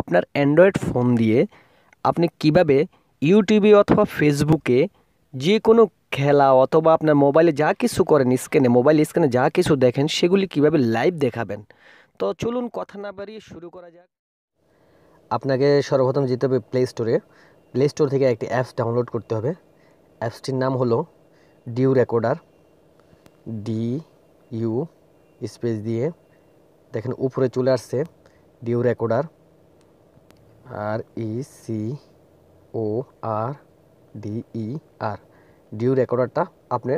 আপনার Android phone দিয়ে আপনি কিভাবে ইউটিউবে অথবা ফেসবুকে যে কোনো খেলা অথবা আপনার মোবাইলে যা কিছু করেন স্ক্রিনে মোবাইল স্ক্রিনে যা কিছু দেখেন সেগুলি কিভাবে লাইভ দেখাবেন তো চলুন কথা না বাড়িয়ে শুরু করা যাক আপনাকে সর্বপ্রথম যেতে হবে প্লে স্টোরে প্লে স্টোর থেকে একটি অ্যাপস ডাউনলোড করতে হবে অ্যাপসটির নাম হলো DU recorder D U space দিয়ে দেখেন উপরে চলে আসছে DU recorder R E C O R D E R DU রেকর্ডারটা আপনি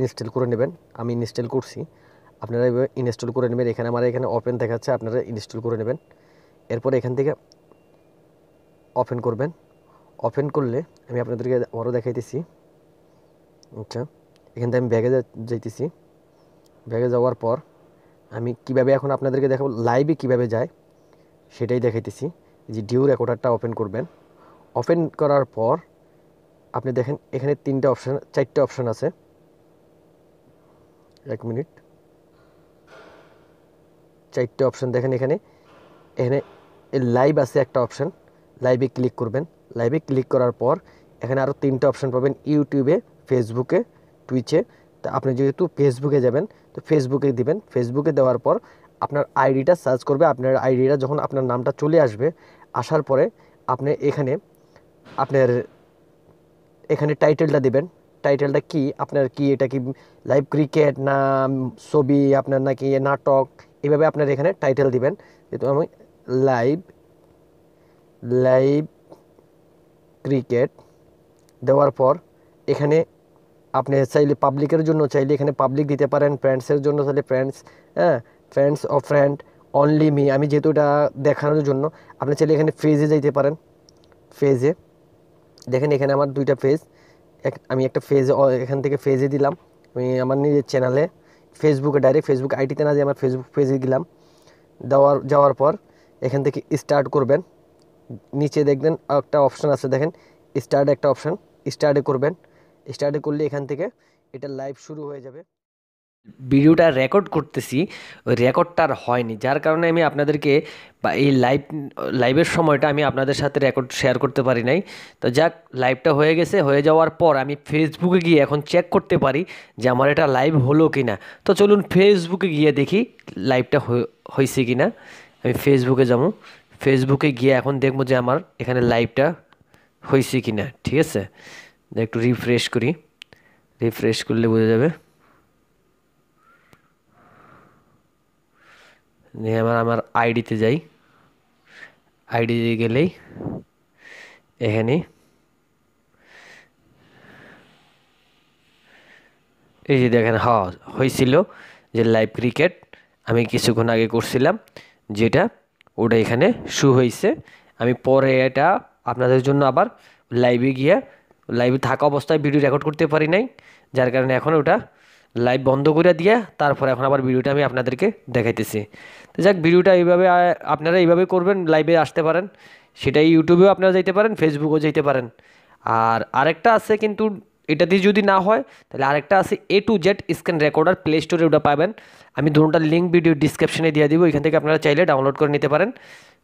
ইনস্টল করে নেবেন আমি ইনস্টল করছি আপনারা এইভাবে ইনস্টল করে নেবেন এখানে আমার এখানে ওপেন দেখাচ্ছে আপনারা ইনস্টল করে নেবেন এরপর এখান থেকে ওপেন করবেন ওপেন করলে আমি আপনাদেরকে আরও দেখাইতেছি আচ্ছা এখান থেকে আমি ব্যাগে যাইতেছি ব্যাগে যাওয়ার পর আমি কিভাবে এখন আপনাদেরকে দেখাবো লাইভে কিভাবে যায় সেটাই দেখাইতেছি যে ডিউ রেকর্ডারটা ওপেন করবেন ওপেন করার পর আপনি দেখেন এখানে তিনটে অপশান চারটে অপশান আছে এক মিনিট চারটে অপশান দেখেন এখানে এখানে লাইভ আছে একটা অপশান লাইভে ক্লিক করবেন লাইভে ক্লিক করার পর এখানে আরও তিনটে অপশান পাবেন ইউটিউবে ফেসবুকে টুইচে তো আপনি যেহেতু ফেসবুকে যাবেন তো ফেসবুকে দিবেন ফেসবুকে দেওয়ার পর আপনার আইডিটা সার্চ করবে আপনার আইডিটা যখন আপনার নামটা চলে আসবে আসার পরে আপনি এখানে আপনার এখানে টাইটেলটা দেবেন টাইটেলটা কি আপনার কি এটা কি লাইভ ক্রিকেট না ছবি আপনার নাকি নাটক এভাবে আপনার এখানে টাইটেল দিবেন যেহেতু আমি লাইভ লাইভ ক্রিকেট দেওয়ার পর এখানে আপনি চাইলে পাবলিকের জন্য চাইলে এখানে পাবলিক দিতে পারেন ফ্রেন্ডসের জন্য চাইলে ফ্রেন্ডস হ্যাঁ friends of friend only me আমি যেহেতু এটা দেখানোর জন্য আপনি চাইলে এখানে ফেজে যাইতে পারেন ফেজে দেখেন এখানে আমার দুইটা ফেজ এক আমি একটা ফেজে এখান থেকে ফেজে দিলাম আমি আমার নিজের চ্যানেলে ফেসবুকে ডাইরেক্ট ফেসবুক আইডিতে না যে আমার ফেসবুক পেজে দিলাম দেওয়ার যাওয়ার পর এখান থেকে স্টার্ট করবেন নিচে দেখবেন একটা অপশান আছে দেখেন স্টার্ট একটা অপশান স্টার্টে করবেন স্টার্টে করলে এখান থেকে এটা লাইভ শুরু হয়ে যাবে ভিডিওটা রেকর্ড করতেছি ওই রেকর্ডটা আর হয়নি যার কারণে আমি আপনাদেরকে বা এই লাইভ লাইভের সময়টা আমি আপনাদের সাথে রেকর্ড শেয়ার করতে পারি নাই তো যাক লাইভটা হয়ে গেছে হয়ে যাওয়ার পর আমি ফেসবুকে গিয়ে এখন চেক করতে পারি যে আমার এটা লাইভ হলো কি না তো চলুন ফেসবুকে গিয়ে দেখি লাইভটা হয়েছে কি না আমি ফেসবুকে যাবো ফেসবুকে গিয়ে এখন দেখবো যে আমার এখানে লাইভটা হয়েছে কি না ঠিক আছে একটু রিফ্রেশ করি রিফ্রেশ করলে বোঝা যাবে নিয়ে আমার আমার আইডিতে যাই আইডিতে গেলেই এখানে এই যে দেখেন হ হয়েছিল যে লাইভ ক্রিকেট আমি কিছুক্ষণ আগে করছিলাম যেটা ওটা এখানে শু হয়েছে আমি পরে এটা আপনাদের জন্য আবার লাইভে গিয়ে লাইভে থাকা অবস্থায় ভিডিও রেকর্ড করতে পারি নাই যার কারণে এখন ওটা লাইভ বন্ধ করে দিয়ে তারপর এখন আবার ভিডিওটা আমি আপনাদেরকে দেখাইতেছি তো যাক ভিডিওটা এইভাবে আপনারা এইভাবে করবেন লাইভে আসতে পারেন সেটাই ইউটিউবেও আপনারা যাইতে পারেন ফেসবুকেও যেতে পারেন আর আরেকটা আছে কিন্তু এটা দিয়ে যদি না হয় তাহলে আরেকটা আছে A to Z scan recorder play স্টোরে ওটা পাবেন আমি দুটোটার লিঙ্ক ভিডিও ডিসক্রিপশনে দিয়ে দিব এখান থেকে আপনারা চাইলে ডাউনলোড করে নিতে পারেন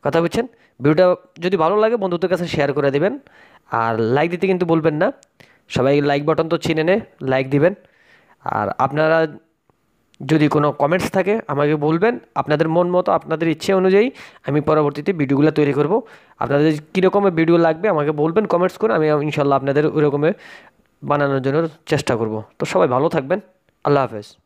কথা বলছেন ভিডিওটা যদি ভালো লাগে বন্ধুদের কাছে শেয়ার করে দেবেন আর লাইক দিতে কিন্তু বলবেন না সবাই লাইক বাটন তো চিনে নে লাইক দিবেন আর আপনারা যদি কোনো কমেন্টস থাকে আমাকে বলবেন আপনাদের মন মতো আপনাদের ইচ্ছে অনুযায়ী আমি পরবর্তীতে ভিডিওগুলো তৈরি করব আপনাদের কীরকমের ভিডিও লাগবে আমাকে বলবেন কমেন্টস করে আমি ইনশাল্লাহ আপনাদের ওই রকমের বানানোর জন্য চেষ্টা করব তো সবাই ভালো থাকবেন আল্লাহ হাফেজ